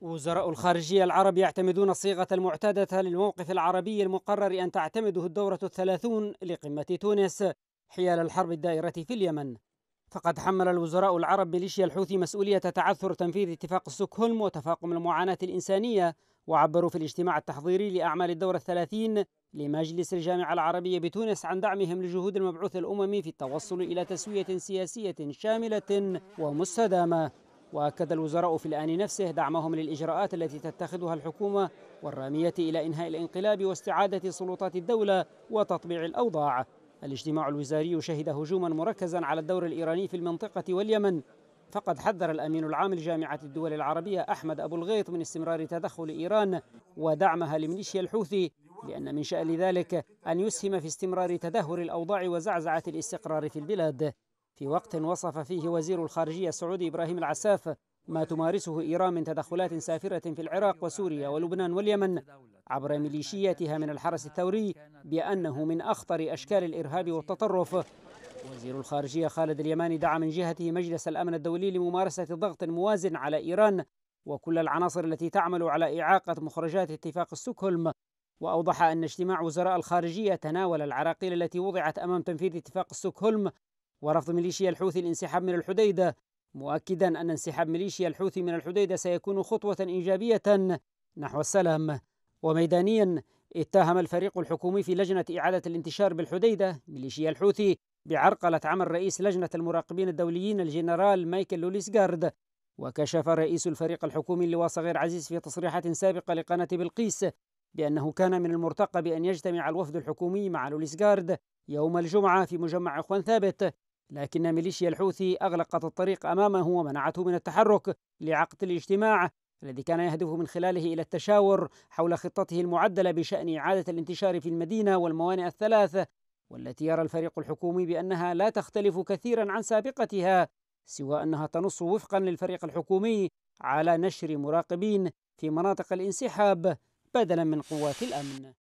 وزراء الخارجية العرب يعتمدون الصيغة المعتادة للموقف العربي المقرر أن تعتمده الدورة الثلاثون لقمة تونس حيال الحرب الدائرة في اليمن فقد حمل الوزراء العرب ميليشيا الحوثي مسؤولية تعثر تنفيذ اتفاق ستوكهولم وتفاقم المعاناة الإنسانية وعبروا في الاجتماع التحضيري لأعمال الدورة الثلاثين لمجلس الجامعة العربية بتونس عن دعمهم لجهود المبعوث الأممي في التوصل إلى تسوية سياسية شاملة ومستدامة واكد الوزراء في الان نفسه دعمهم للاجراءات التي تتخذها الحكومه والراميه الى انهاء الانقلاب واستعاده سلطات الدوله وتطبيع الاوضاع. الاجتماع الوزاري شهد هجوما مركزا على الدور الايراني في المنطقه واليمن فقد حذر الامين العام لجامعه الدول العربيه احمد ابو الغيط من استمرار تدخل ايران ودعمها لميليشيا الحوثي لأن من شأن ذلك أن يسهم في استمرار تدهور الأوضاع وزعزعة الاستقرار في البلاد في وقت وصف فيه وزير الخارجية السعودي إبراهيم العساف ما تمارسه إيران من تدخلات سافرة في العراق وسوريا ولبنان واليمن عبر ميليشياتها من الحرس الثوري بأنه من أخطر أشكال الإرهاب والتطرف وزير الخارجية خالد اليماني دعا من جهته مجلس الأمن الدولي لممارسة ضغط موازن على إيران وكل العناصر التي تعمل على إعاقة مخرجات اتفاق ستوكهولم وأوضح أن اجتماع وزراء الخارجية تناول العراقيل التي وضعت أمام تنفيذ اتفاق ستوكهولم ورفض ميليشيا الحوثي الانسحاب من الحديدة مؤكدا أن انسحاب ميليشيا الحوثي من الحديدة سيكون خطوة إيجابية نحو السلام وميدانيا اتهم الفريق الحكومي في لجنة إعادة الانتشار بالحديدة ميليشيا الحوثي بعرقلة عمل رئيس لجنة المراقبين الدوليين الجنرال مايكل جارد وكشف رئيس الفريق الحكومي اللواء صغير عزيز في تصريحات سابقة لقناة بلقيس بأنه كان من المرتقب أن يجتمع الوفد الحكومي مع جارد يوم الجمعة في مجمع أخوان ثابت لكن ميليشيا الحوثي أغلقت الطريق أمامه ومنعته من التحرك لعقد الاجتماع الذي كان يهدف من خلاله إلى التشاور حول خطته المعدلة بشأن إعادة الانتشار في المدينة والموانئ الثلاث والتي يرى الفريق الحكومي بأنها لا تختلف كثيرا عن سابقتها سوى أنها تنص وفقا للفريق الحكومي على نشر مراقبين في مناطق الانسحاب بدلا من قوات الأمن